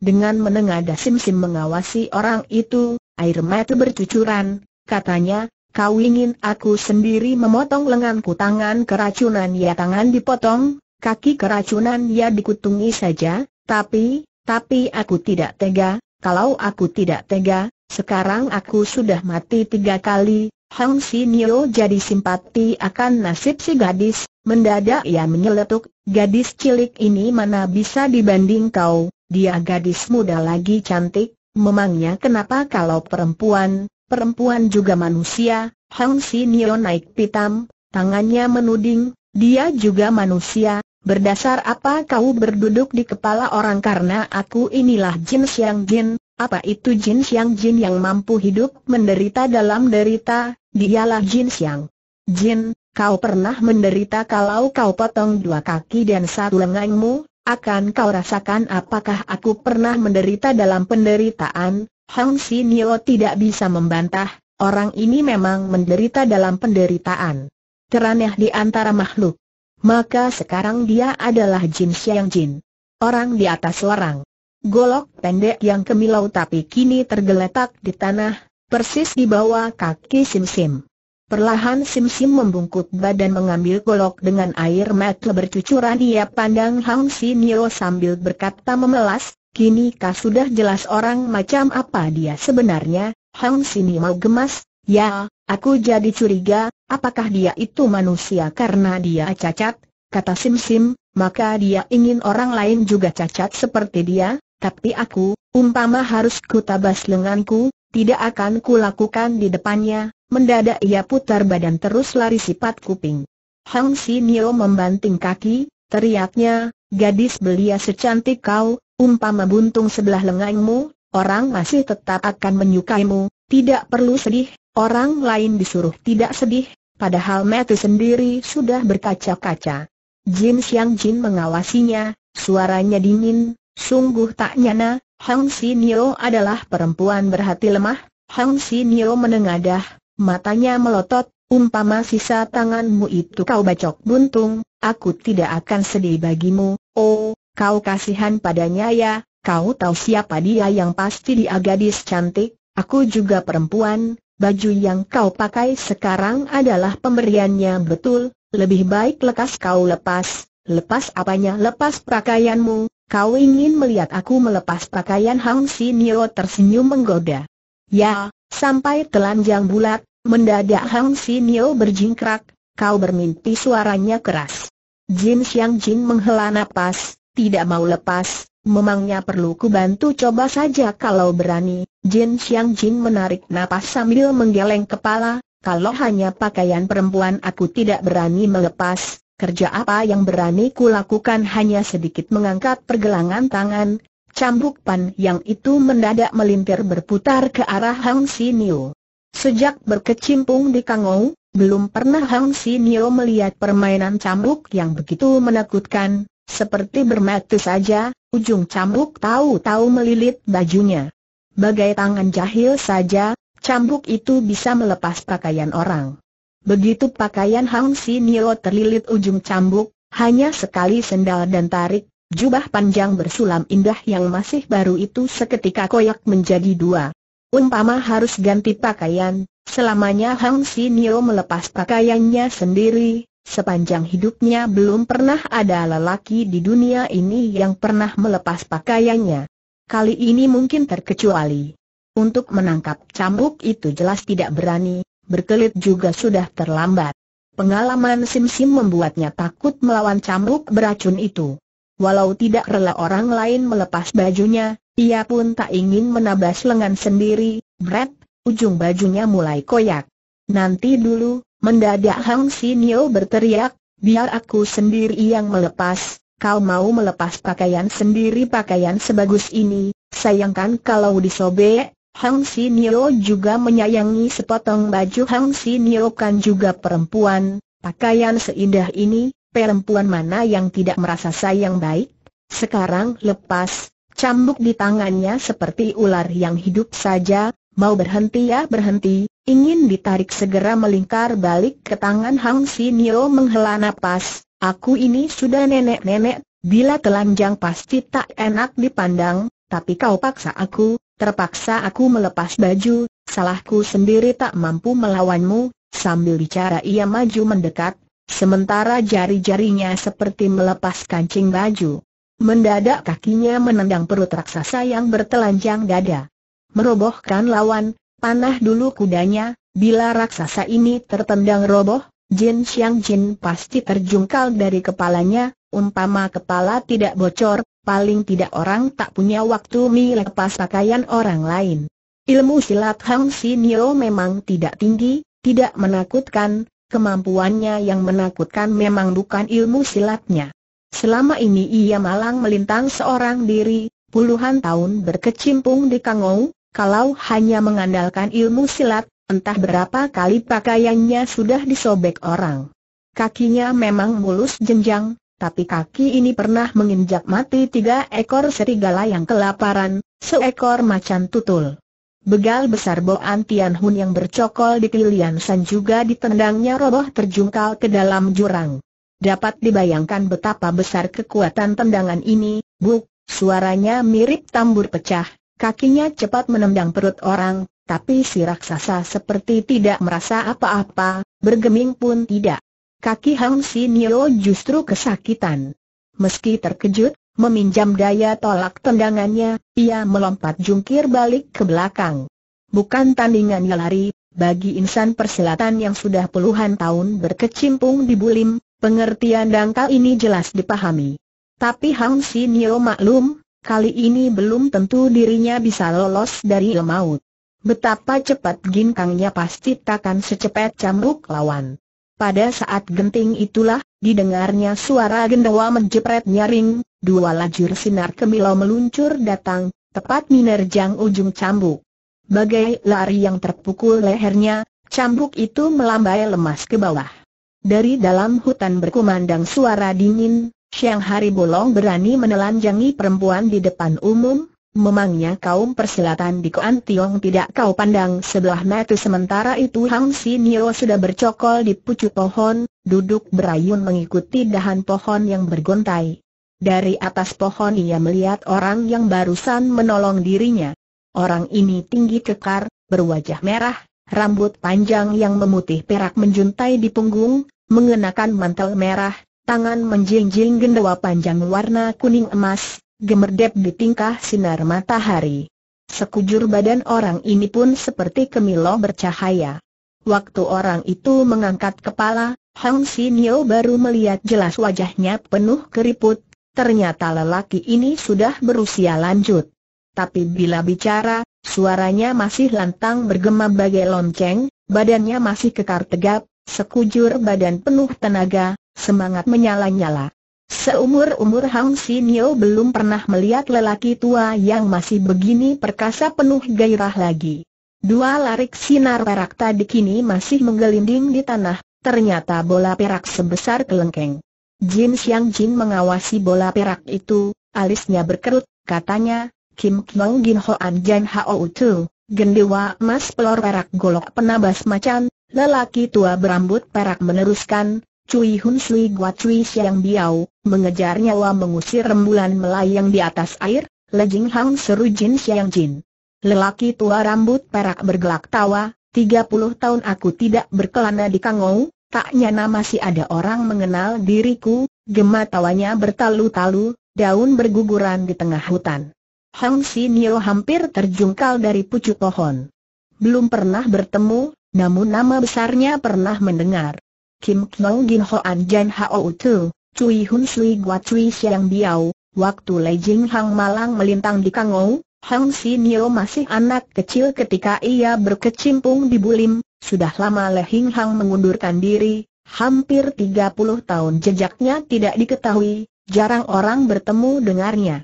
Dengan menengadah, Sim-Sim mengawasi orang itu, air mata bercucuran, katanya, kau ingin aku sendiri memotong lenganku tangan keracunan ya tangan dipotong, kaki keracunan ya dikutungi saja, tapi, tapi aku tidak tega, kalau aku tidak tega, sekarang aku sudah mati tiga kali, Hang Nyo jadi simpati akan nasib si gadis, mendadak ia menyeletuk, gadis cilik ini mana bisa dibanding kau, dia gadis muda lagi cantik, memangnya kenapa kalau perempuan, perempuan juga manusia, Hang Nio naik pitam, tangannya menuding, dia juga manusia, berdasar apa kau berduduk di kepala orang karena aku inilah Jin Xiang Jin, apa itu Jin Xiang Jin yang mampu hidup menderita dalam derita, dialah Jin Xiang. Jin, kau pernah menderita kalau kau potong dua kaki dan satu lenganmu, akan kau rasakan apakah aku pernah menderita dalam penderitaan, Hong Nio tidak bisa membantah, orang ini memang menderita dalam penderitaan. Teraneh di antara makhluk. Maka sekarang dia adalah Jin Xiang Jin. Orang di atas orang. Golok pendek yang kemilau tapi kini tergeletak di tanah, persis di bawah kaki Sim Sim. Perlahan Sim-Sim membungkuk badan mengambil golok dengan air mata bercucuran ia pandang Hang Sinio sambil berkata memelas, kini kah sudah jelas orang macam apa dia sebenarnya, Hang Sinio mau gemas, ya, aku jadi curiga, apakah dia itu manusia karena dia cacat, kata Sim-Sim, maka dia ingin orang lain juga cacat seperti dia, tapi aku, umpama harus kutabas lenganku, tidak akan kulakukan di depannya, Mendadak ia putar badan terus lari sipat kuping. Hang Nio membanting kaki, teriaknya, gadis belia secantik kau, umpama buntung sebelah lenganmu, orang masih tetap akan menyukaimu, tidak perlu sedih, orang lain disuruh tidak sedih, padahal Matthew sendiri sudah berkaca-kaca. Jin Xiang Jin mengawasinya, suaranya dingin, sungguh tak nyana, Hang Nio adalah perempuan berhati lemah, Hang Nio menengadah, matanya melotot, umpama sisa tanganmu itu kau bacok buntung, aku tidak akan sedih bagimu, oh, kau kasihan padanya ya, kau tahu siapa dia yang pasti dia gadis cantik, aku juga perempuan, baju yang kau pakai sekarang adalah pemberiannya betul, lebih baik lekas kau lepas, lepas apanya lepas pakaianmu, kau ingin melihat aku melepas pakaian Hang Si Nio tersenyum menggoda. Ya, sampai telanjang bulat, Mendadak Hang Siniu berjingkrak, kau bermimpi suaranya keras. Jin Xiang Jin menghela napas, tidak mau lepas, memangnya perlu ku bantu coba saja kalau berani. Jin Xiang Jin menarik napas sambil menggeleng kepala, kalau hanya pakaian perempuan aku tidak berani melepas, kerja apa yang berani ku lakukan? hanya sedikit mengangkat pergelangan tangan, Cambuk pan yang itu mendadak melintir berputar ke arah Hang Siniu. Sejak berkecimpung di Kangou, belum pernah Hang Nio melihat permainan cambuk yang begitu menakutkan, seperti bermata saja, ujung cambuk tahu-tahu melilit bajunya. Bagai tangan jahil saja, cambuk itu bisa melepas pakaian orang. Begitu pakaian Hang Nio terlilit ujung cambuk, hanya sekali sendal dan tarik, jubah panjang bersulam indah yang masih baru itu seketika koyak menjadi dua. Umpama harus ganti pakaian, selamanya Hang Nio melepas pakaiannya sendiri, sepanjang hidupnya belum pernah ada lelaki di dunia ini yang pernah melepas pakaiannya. Kali ini mungkin terkecuali. Untuk menangkap cambuk itu jelas tidak berani, berkelit juga sudah terlambat. Pengalaman Sim-Sim membuatnya takut melawan cambuk beracun itu. Walau tidak rela orang lain melepas bajunya, ia pun tak ingin menabas lengan sendiri, bret, ujung bajunya mulai koyak. Nanti dulu, mendadak Hang Sinio berteriak, biar aku sendiri yang melepas, kau mau melepas pakaian sendiri pakaian sebagus ini, sayangkan kalau disobek, Hang Sinio juga menyayangi sepotong baju Hang Sinio kan juga perempuan, pakaian seindah ini, perempuan mana yang tidak merasa sayang baik? Sekarang lepas, Cambuk di tangannya seperti ular yang hidup saja, mau berhenti ya berhenti, ingin ditarik segera melingkar balik ke tangan Hang Nio menghela napas, aku ini sudah nenek-nenek, bila telanjang pasti tak enak dipandang, tapi kau paksa aku, terpaksa aku melepas baju, salahku sendiri tak mampu melawanmu, sambil bicara ia maju mendekat, sementara jari-jarinya seperti melepas kancing baju. Mendadak kakinya menendang perut raksasa yang bertelanjang dada. Merobohkan lawan, panah dulu kudanya, bila raksasa ini tertendang roboh, Jin Xiang Jin pasti terjungkal dari kepalanya, umpama kepala tidak bocor, paling tidak orang tak punya waktu melepas pakaian orang lain. Ilmu silat Hang Nio memang tidak tinggi, tidak menakutkan, kemampuannya yang menakutkan memang bukan ilmu silatnya. Selama ini ia malang melintang seorang diri, puluhan tahun berkecimpung di Kangou, kalau hanya mengandalkan ilmu silat, entah berapa kali pakaiannya sudah disobek orang. Kakinya memang mulus jenjang, tapi kaki ini pernah menginjak mati tiga ekor serigala yang kelaparan, seekor macan tutul. Begal besar Boan Tian Hun yang bercokol di Kilian San juga ditendangnya roboh terjungkal ke dalam jurang. Dapat dibayangkan betapa besar kekuatan tendangan ini, buk, suaranya mirip tambur pecah, kakinya cepat menendang perut orang, tapi si raksasa seperti tidak merasa apa-apa, bergeming pun tidak. Kaki Hang Nio justru kesakitan. Meski terkejut, meminjam daya tolak tendangannya, ia melompat jungkir balik ke belakang. Bukan tandingannya lari, bagi insan persilatan yang sudah puluhan tahun berkecimpung di bulim, Pengertian dangkal ini jelas dipahami. Tapi Hang Si Nio maklum, kali ini belum tentu dirinya bisa lolos dari lemaut. Betapa cepat ginkangnya pasti takkan secepat camruk lawan. Pada saat genting itulah, didengarnya suara gendawa menjepret nyaring, dua lajur sinar kemilau meluncur datang, tepat menerjang ujung cambuk. Bagai lari yang terpukul lehernya, cambuk itu melambai lemas ke bawah. Dari dalam hutan berkumandang suara dingin, Siang Hari Bolong berani menelanjangi perempuan di depan umum, memangnya kaum persilatan di Koan Tiong tidak kau pandang sebelah mata sementara itu Hang Si Nio sudah bercokol di pucuk pohon, duduk berayun mengikuti dahan pohon yang bergontai. Dari atas pohon ia melihat orang yang barusan menolong dirinya. Orang ini tinggi kekar, berwajah merah, rambut panjang yang memutih perak menjuntai di punggung, mengenakan mantel merah, tangan menjinjing gendawa panjang warna kuning emas, gemerdep di tingkah sinar matahari. Sekujur badan orang ini pun seperti kemilau bercahaya. Waktu orang itu mengangkat kepala, Hang Sinio baru melihat jelas wajahnya penuh keriput, ternyata lelaki ini sudah berusia lanjut. Tapi bila bicara, Suaranya masih lantang bergema bagai lonceng, badannya masih kekar tegap, sekujur badan penuh tenaga, semangat menyala-nyala. Seumur-umur Hang Sinio belum pernah melihat lelaki tua yang masih begini perkasa penuh gairah lagi. Dua larik sinar perak tadi kini masih menggelinding di tanah, ternyata bola perak sebesar kelengkeng. Jin Xiang Jin mengawasi bola perak itu, alisnya berkerut, katanya, Kim Kyo Gin Hoan Jan Hao Tu, gendewa mas pelor perak golok penabas macan, lelaki tua berambut perak meneruskan, Cui Hun Sui Gua Cui Siang Biao, mengejar nyawa mengusir rembulan melayang di atas air, Lejing Hang Seru Jin Siang Jin. Lelaki tua rambut perak bergelak tawa, 30 tahun aku tidak berkelana di Kangou, tak nyana masih ada orang mengenal diriku, gema tawanya bertalu-talu, daun berguguran di tengah hutan. Hang Sinio hampir terjungkal dari pucuk pohon. Belum pernah bertemu, namun nama besarnya pernah mendengar. Kim Kong Gin Hoan Jan Hao Tu, Cui Hun Sui Gua Cui Siang Biao, waktu Lei Jing Hang Malang melintang di Kangou, Hang Sinio masih anak kecil ketika ia berkecimpung di Bulim, sudah lama Le Hing Hang mengundurkan diri, hampir 30 tahun jejaknya tidak diketahui, jarang orang bertemu dengarnya.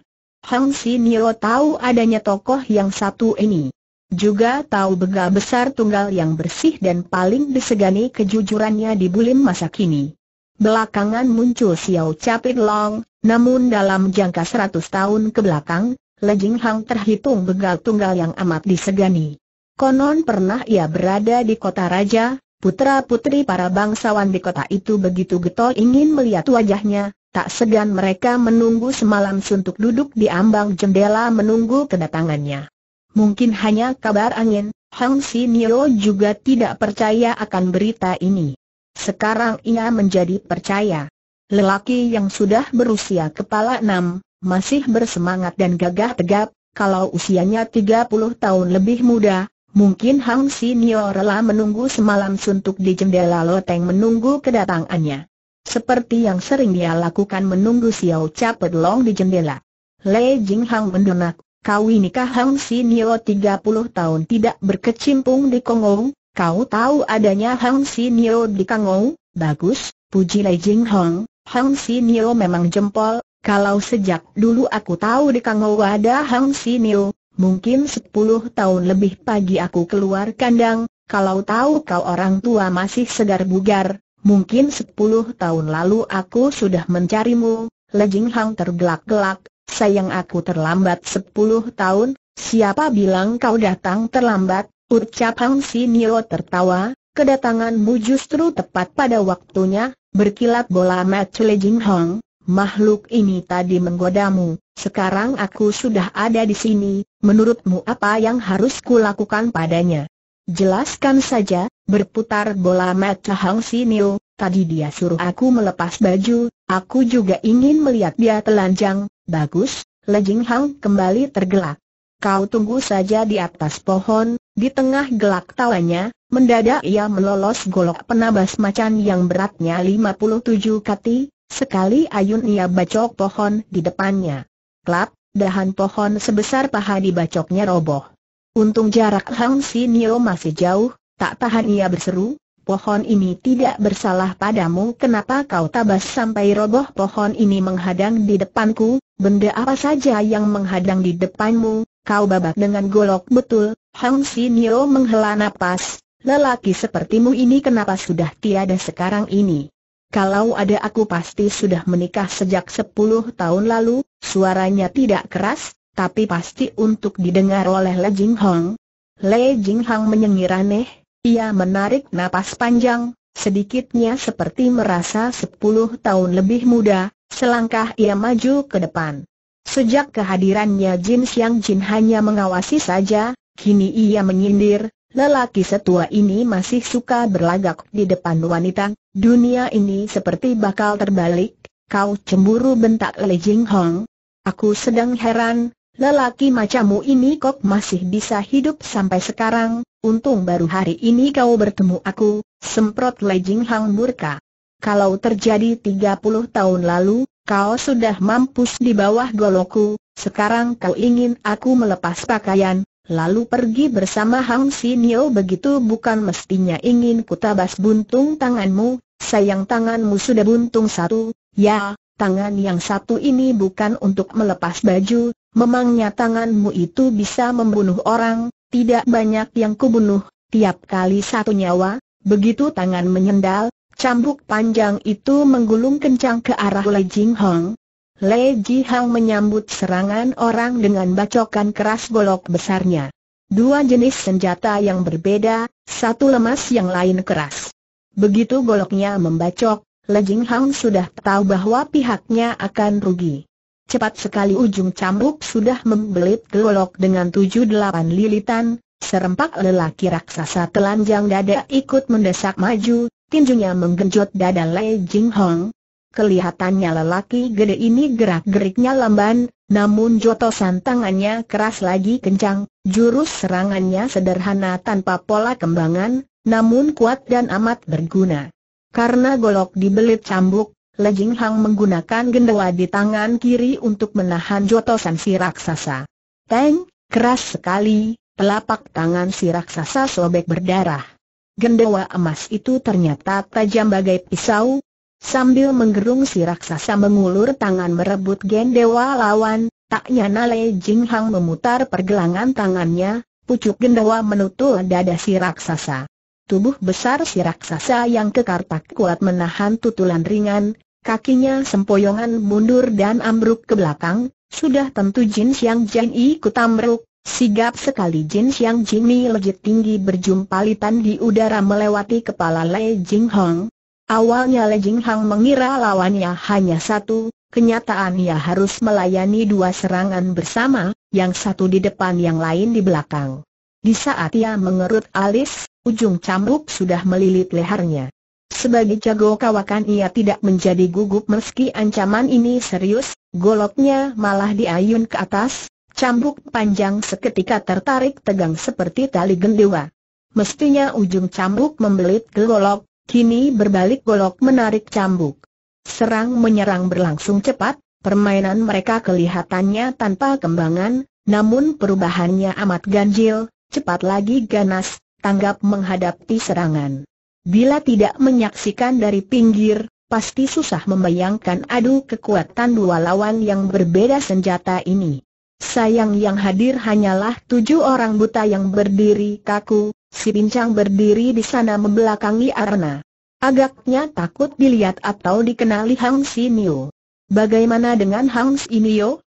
Hang Nio tahu adanya tokoh yang satu ini. Juga tahu begal besar tunggal yang bersih dan paling disegani kejujurannya di bulim masa kini. Belakangan muncul Xiao Capit Long, namun dalam jangka seratus tahun kebelakang, belakang, Lejing Hang terhitung begal tunggal yang amat disegani. Konon pernah ia berada di kota raja, putra-putri para bangsawan di kota itu begitu getol ingin melihat wajahnya, Tak segan mereka menunggu semalam suntuk duduk di ambang jendela menunggu kedatangannya. Mungkin hanya kabar angin, Hang Si Nio juga tidak percaya akan berita ini. Sekarang ia menjadi percaya. Lelaki yang sudah berusia kepala enam, masih bersemangat dan gagah tegap, kalau usianya 30 tahun lebih muda, mungkin Hang Si Nio rela menunggu semalam suntuk di jendela loteng menunggu kedatangannya. Seperti yang sering dia lakukan menunggu Xiao Cha Long di jendela. Lei Jing Hang mendonak, kau ini Hang Nio 30 tahun tidak berkecimpung di Kongou, kau tahu adanya Hang Nio di Kongou, bagus, puji Lei Jing Hang, Hang Nio memang jempol, kalau sejak dulu aku tahu di Kongou ada Hang Nio, Mungkin sepuluh tahun lebih pagi aku keluar kandang, kalau tahu kau orang tua masih segar bugar, Mungkin sepuluh tahun lalu aku sudah mencarimu, Lejing Hang tergelak-gelak, sayang aku terlambat sepuluh tahun, siapa bilang kau datang terlambat, ucap Hang Nio tertawa, kedatanganmu justru tepat pada waktunya, berkilat bola mata Lejing Hang, makhluk ini tadi menggodamu, sekarang aku sudah ada di sini, menurutmu apa yang harus kulakukan padanya? Jelaskan saja, berputar bola mata Hang Sinio, tadi dia suruh aku melepas baju, aku juga ingin melihat dia telanjang, bagus, Lejing Hang kembali tergelak. Kau tunggu saja di atas pohon, di tengah gelak tawanya, mendadak ia melolos golok penabas macan yang beratnya 57 kati, sekali ayun ia bacok pohon di depannya. Klap, dahan pohon sebesar paha dibacoknya roboh. Untung jarak Hang Nio masih jauh, tak tahan ia berseru, pohon ini tidak bersalah padamu kenapa kau tabas sampai roboh pohon ini menghadang di depanku, benda apa saja yang menghadang di depanmu, kau babak dengan golok betul, Hang Nio menghela nafas. lelaki sepertimu ini kenapa sudah tiada sekarang ini? Kalau ada aku pasti sudah menikah sejak sepuluh tahun lalu, suaranya tidak keras, tapi pasti untuk didengar oleh Le Jing Hong. Le Jing Hong menyengir aneh, ia menarik napas panjang, sedikitnya seperti merasa 10 tahun lebih muda, selangkah ia maju ke depan. Sejak kehadirannya Jin Xiang Jin hanya mengawasi saja, kini ia menyindir, Lelaki setua ini masih suka berlagak di depan wanita, dunia ini seperti bakal terbalik, kau cemburu bentak Le Jing Hong. Aku sedang heran, Lelaki macamu ini kok masih bisa hidup sampai sekarang, untung baru hari ini kau bertemu aku, semprot Lejing Hang murka. Kalau terjadi 30 tahun lalu, kau sudah mampus di bawah goloku, sekarang kau ingin aku melepas pakaian, lalu pergi bersama Hang Sinio begitu bukan mestinya ingin kutabas buntung tanganmu, sayang tanganmu sudah buntung satu, ya, tangan yang satu ini bukan untuk melepas baju, memangnya tanganmu itu bisa membunuh orang, tidak banyak yang kubunuh, tiap kali satu nyawa, begitu tangan menyendal, cambuk panjang itu menggulung kencang ke arah Lei Jing Hong. Lei Ji Hong menyambut serangan orang dengan bacokan keras golok besarnya. Dua jenis senjata yang berbeda, satu lemas yang lain keras. Begitu goloknya membacok, Lei Jing Hong sudah tahu bahwa pihaknya akan rugi. Cepat sekali ujung cambuk sudah membelit Golok dengan tujuh delapan lilitan, serempak lelaki raksasa telanjang dada ikut mendesak maju, tinjunya menggenjot dada Lei Jing Hong. Kelihatannya lelaki gede ini gerak-geriknya lamban, namun jotosan tangannya keras lagi kencang, jurus serangannya sederhana tanpa pola kembangan, namun kuat dan amat berguna. Karena golok dibelit cambuk, Le Hang menggunakan gendawa di tangan kiri untuk menahan jotosan si raksasa. Teng, keras sekali, telapak tangan si raksasa sobek berdarah. Gendawa emas itu ternyata tajam bagai pisau. Sambil menggerung si raksasa mengulur tangan merebut gendawa lawan, tak nyana Le Jing Hang memutar pergelangan tangannya, pucuk gendawa menutul dada si raksasa. Tubuh besar si raksasa yang kekar tak kuat menahan tutulan ringan, Kakinya sempoyongan mundur dan ambruk ke belakang, sudah tentu Jin Xiang Jin ikut ambruk, sigap sekali Jin Xiang Jimmy legit tinggi litan di udara melewati kepala Lei Jing Hong. Awalnya Lei Jing Hong mengira lawannya hanya satu, kenyataan ia harus melayani dua serangan bersama, yang satu di depan yang lain di belakang. Di saat ia mengerut alis, ujung cambuk sudah melilit lehernya. Sebagai jago kawakan ia tidak menjadi gugup meski ancaman ini serius, goloknya malah diayun ke atas, cambuk panjang seketika tertarik tegang seperti tali gendewa. Mestinya ujung cambuk membelit ke golok, kini berbalik golok menarik cambuk. Serang menyerang berlangsung cepat, permainan mereka kelihatannya tanpa kembangan, namun perubahannya amat ganjil, cepat lagi ganas, tanggap menghadapi serangan. Bila tidak menyaksikan dari pinggir, pasti susah membayangkan adu kekuatan dua lawan yang berbeda senjata ini. Sayang yang hadir hanyalah tujuh orang buta yang berdiri kaku, si pincang berdiri di sana membelakangi Arna. Agaknya takut dilihat atau dikenali Hang Sinio. Bagaimana dengan Hang Sinio?